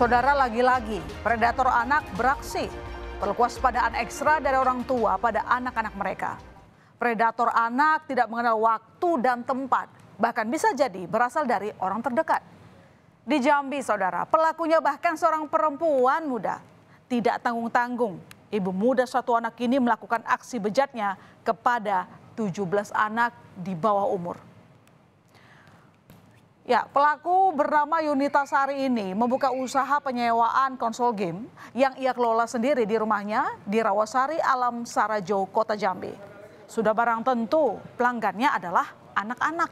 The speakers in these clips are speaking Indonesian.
Saudara lagi-lagi, predator anak beraksi. Perlu kewaspadaan ekstra dari orang tua pada anak-anak mereka. Predator anak tidak mengenal waktu dan tempat, bahkan bisa jadi berasal dari orang terdekat. Di Jambi, saudara, pelakunya bahkan seorang perempuan muda. Tidak tanggung-tanggung, ibu muda satu anak ini melakukan aksi bejatnya kepada 17 anak di bawah umur. Ya, pelaku bernama Yunita Sari ini membuka usaha penyewaan konsol game yang ia kelola sendiri di rumahnya di Rawasari Alam Sarajo, Kota Jambi. Sudah barang tentu pelanggannya adalah anak-anak.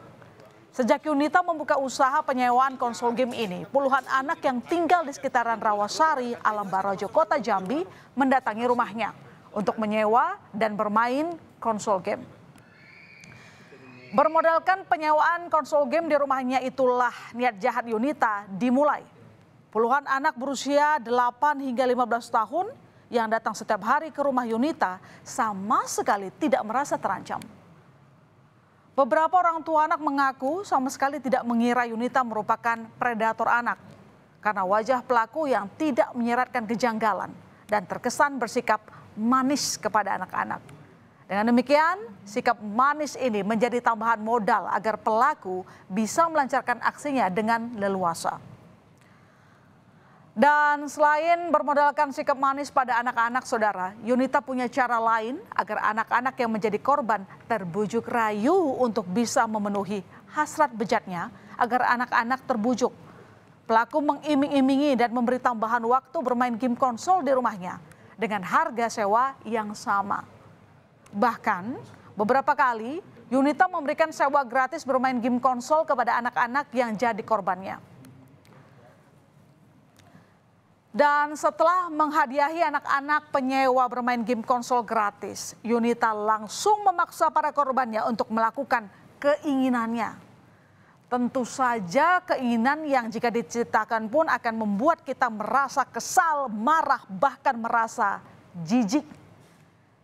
Sejak Yunita membuka usaha penyewaan konsol game ini, puluhan anak yang tinggal di sekitaran Rawasari, Alam Barajo, Kota Jambi mendatangi rumahnya untuk menyewa dan bermain konsol game. Bermodalkan penyewaan konsol game di rumahnya itulah niat jahat Yunita dimulai. Puluhan anak berusia 8 hingga 15 tahun yang datang setiap hari ke rumah Yunita sama sekali tidak merasa terancam. Beberapa orang tua anak mengaku sama sekali tidak mengira Yunita merupakan predator anak karena wajah pelaku yang tidak menyeratkan kejanggalan dan terkesan bersikap manis kepada anak-anak. Dengan demikian, sikap manis ini menjadi tambahan modal agar pelaku bisa melancarkan aksinya dengan leluasa. Dan selain bermodalkan sikap manis pada anak-anak saudara, Yunita punya cara lain agar anak-anak yang menjadi korban terbujuk rayu untuk bisa memenuhi hasrat bejatnya agar anak-anak terbujuk. Pelaku mengiming-imingi dan memberi tambahan waktu bermain game konsol di rumahnya dengan harga sewa yang sama. Bahkan beberapa kali Yunita memberikan sewa gratis bermain game konsol kepada anak-anak yang jadi korbannya. Dan setelah menghadiahi anak-anak penyewa bermain game konsol gratis, Yunita langsung memaksa para korbannya untuk melakukan keinginannya. Tentu saja keinginan yang jika diciptakan pun akan membuat kita merasa kesal, marah, bahkan merasa jijik.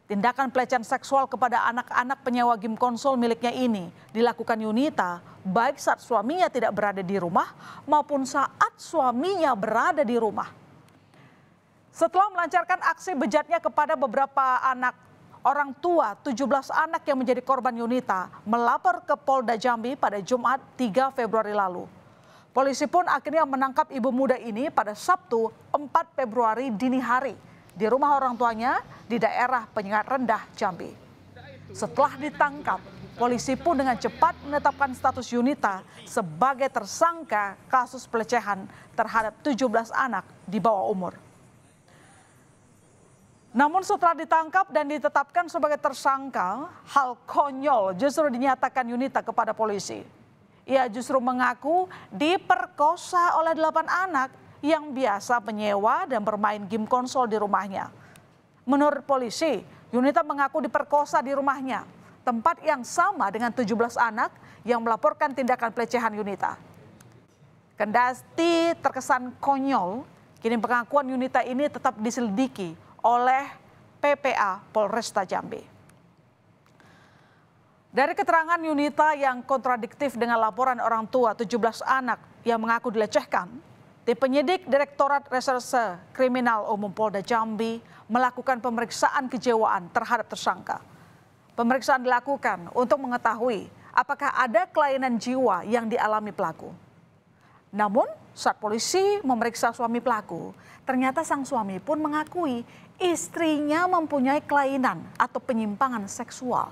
Tindakan pelecehan seksual kepada anak-anak penyewa game konsol miliknya ini dilakukan Yunita baik saat suaminya tidak berada di rumah maupun saat suaminya berada di rumah. Setelah melancarkan aksi bejatnya kepada beberapa anak orang tua 17 anak yang menjadi korban Yunita melapor ke Polda Jambi pada Jumat 3 Februari lalu. Polisi pun akhirnya menangkap ibu muda ini pada Sabtu 4 Februari dini hari di rumah orang tuanya di daerah penyengat rendah Jambi. Setelah ditangkap, polisi pun dengan cepat menetapkan status Yunita sebagai tersangka kasus pelecehan terhadap 17 anak di bawah umur. Namun setelah ditangkap dan ditetapkan sebagai tersangka, hal konyol justru dinyatakan Yunita kepada polisi. Ia justru mengaku diperkosa oleh delapan anak yang biasa menyewa dan bermain game konsol di rumahnya. Menurut polisi, Yunita mengaku diperkosa di rumahnya, tempat yang sama dengan 17 anak yang melaporkan tindakan pelecehan Yunita. Kendati terkesan konyol, kini pengakuan Yunita ini tetap diselidiki oleh PPA Polresta Jambi. Dari keterangan Yunita yang kontradiktif dengan laporan orang tua 17 anak yang mengaku dilecehkan, Tim penyidik Direktorat Reserse Kriminal Umum Polda Jambi melakukan pemeriksaan kejewaan terhadap tersangka. Pemeriksaan dilakukan untuk mengetahui apakah ada kelainan jiwa yang dialami pelaku. Namun saat polisi memeriksa suami pelaku, ternyata sang suami pun mengakui istrinya mempunyai kelainan atau penyimpangan seksual.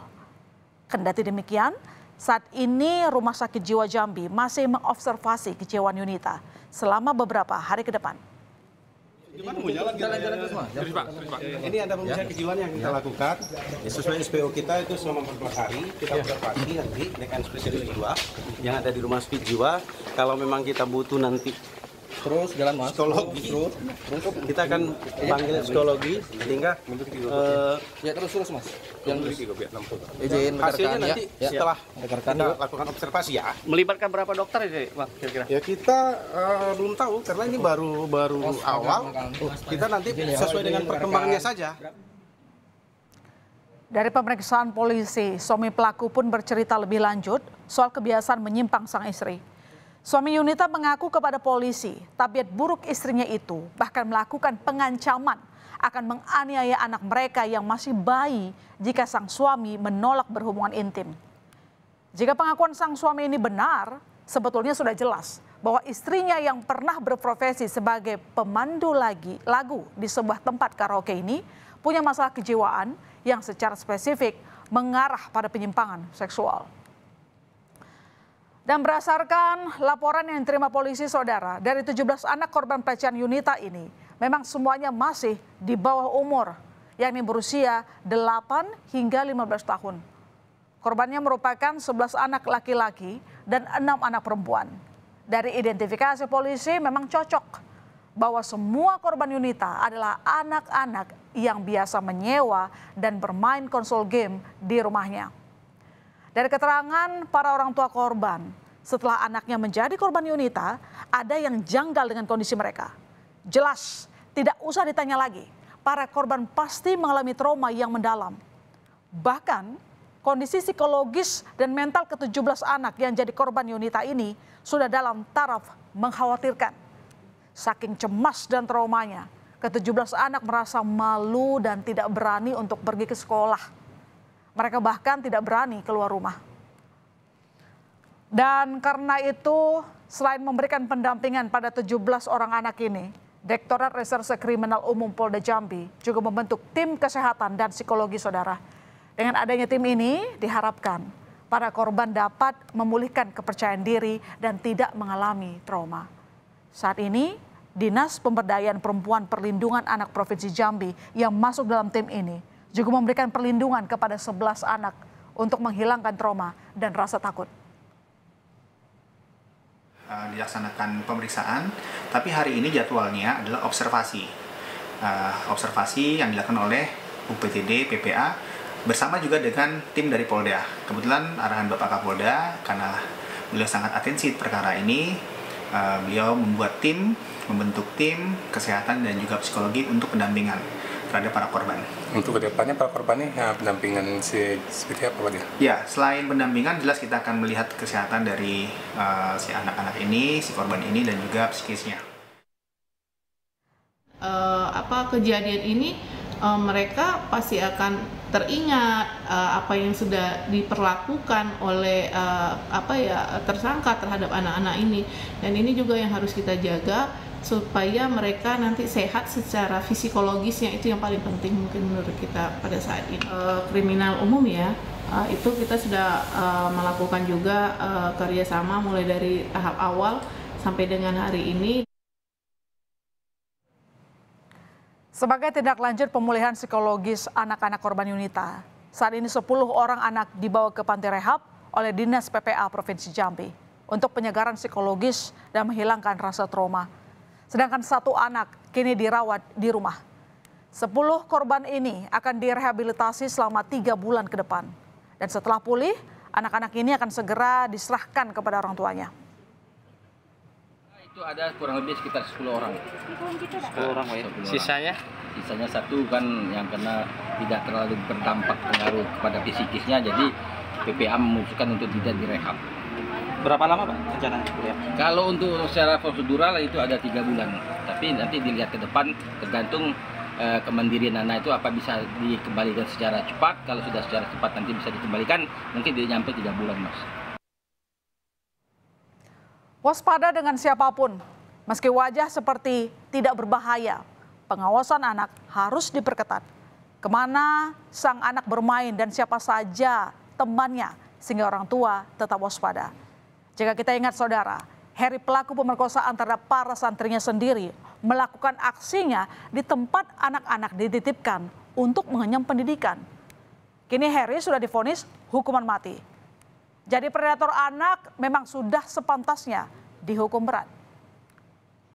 Kendati demikian, saat ini Rumah Sakit Jiwa Jambi masih mengobservasi kejiwaan Yunita selama beberapa hari ke depan. Ini ada pemeriksaan kejiwaan yang kita iya. lakukan. Ya, sesuai SPO kita itu selama beberapa hari kita iya. observasi nanti dengan spesialis jiwa yang ada di rumah sakit jiwa. Kalau memang kita butuh nanti terus jalan mas psikologi terus, terus kita akan iya. panggil psikologi sehingga uh, ya terus terus mas yang izin hasilnya ya. nanti ya. setelah kita lakukan observasi ya melibatkan berapa dokter ini pak kira-kira ya kita uh, belum tahu karena ini baru baru oh, oh, mas, awal kita nanti ya, sesuai dengan perkembangannya saja dari pemeriksaan polisi, suami pelaku pun bercerita lebih lanjut soal kebiasaan menyimpang sang istri. Suami Yunita mengaku kepada polisi tabiat buruk istrinya itu bahkan melakukan pengancaman akan menganiaya anak mereka yang masih bayi jika sang suami menolak berhubungan intim. Jika pengakuan sang suami ini benar, sebetulnya sudah jelas bahwa istrinya yang pernah berprofesi sebagai pemandu lagi lagu di sebuah tempat karaoke ini punya masalah kejiwaan yang secara spesifik mengarah pada penyimpangan seksual. Dan berdasarkan laporan yang diterima polisi saudara, dari 17 anak korban pelecehan Yunita ini, memang semuanya masih di bawah umur, yakni berusia 8 hingga 15 tahun. Korbannya merupakan 11 anak laki-laki dan 6 anak perempuan. Dari identifikasi polisi memang cocok bahwa semua korban Yunita adalah anak-anak yang biasa menyewa dan bermain konsol game di rumahnya. Dari keterangan para orang tua korban, setelah anaknya menjadi korban Yunita, ada yang janggal dengan kondisi mereka. Jelas, tidak usah ditanya lagi, para korban pasti mengalami trauma yang mendalam. Bahkan, kondisi psikologis dan mental ke-17 anak yang jadi korban Yunita ini sudah dalam taraf mengkhawatirkan. Saking cemas dan traumanya, ke-17 anak merasa malu dan tidak berani untuk pergi ke sekolah mereka bahkan tidak berani keluar rumah. Dan karena itu, selain memberikan pendampingan pada 17 orang anak ini, Direktorat Reserse Kriminal Umum Polda Jambi juga membentuk tim kesehatan dan psikologi saudara. Dengan adanya tim ini, diharapkan para korban dapat memulihkan kepercayaan diri dan tidak mengalami trauma. Saat ini, Dinas Pemberdayaan Perempuan Perlindungan Anak Provinsi Jambi yang masuk dalam tim ini juga memberikan perlindungan kepada 11 anak untuk menghilangkan trauma dan rasa takut. Eh, dilaksanakan pemeriksaan, tapi hari ini jadwalnya adalah observasi. Eh, observasi yang dilakukan oleh UPTD, PPA, bersama juga dengan tim dari Polda. Kebetulan arahan Bapak Kapolda, karena beliau sangat atensi perkara ini, eh, beliau membuat tim, membentuk tim kesehatan dan juga psikologi untuk pendampingan terhadap para korban. Untuk kedepannya para korban ini ya, pendampingan si, seperti apa dia? Ya, selain pendampingan jelas kita akan melihat kesehatan dari uh, si anak-anak ini, si korban ini dan juga psikisnya. Uh, apa kejadian ini uh, mereka pasti akan teringat uh, apa yang sudah diperlakukan oleh uh, apa ya tersangka terhadap anak-anak ini dan ini juga yang harus kita jaga supaya mereka nanti sehat secara yang itu yang paling penting mungkin menurut kita pada saat ini e, kriminal umum ya e, itu kita sudah e, melakukan juga e, kerjasama mulai dari tahap awal sampai dengan hari ini sebagai tindak lanjut pemulihan psikologis anak-anak korban Yunita saat ini 10 orang anak dibawa ke panti rehab oleh dinas PPA Provinsi Jambi untuk penyegaran psikologis dan menghilangkan rasa trauma sedangkan satu anak kini dirawat di rumah. Sepuluh korban ini akan direhabilitasi selama tiga bulan ke depan. Dan setelah pulih, anak-anak ini akan segera diserahkan kepada orang tuanya. Itu ada kurang lebih sekitar 10 orang. 10 orang, ya. Sisanya? Sisanya satu kan yang kena tidak terlalu berdampak pengaruh kepada fisikisnya jadi PPA memutuskan untuk tidak direhab berapa lama Pak rencana kuliah? Kalau untuk secara prosedural itu ada tiga bulan, tapi nanti dilihat ke depan tergantung eh, kemandirian anak itu apa bisa dikembalikan secara cepat. Kalau sudah secara cepat nanti bisa dikembalikan, mungkin dia nyampe tiga bulan Mas. Waspada dengan siapapun, meski wajah seperti tidak berbahaya, pengawasan anak harus diperketat. Kemana sang anak bermain dan siapa saja temannya sehingga orang tua tetap waspada. Jika kita ingat saudara, Harry pelaku pemerkosaan terhadap para santrinya sendiri melakukan aksinya di tempat anak-anak dititipkan untuk mengenyam pendidikan. Kini Harry sudah difonis hukuman mati. Jadi predator anak memang sudah sepantasnya dihukum berat.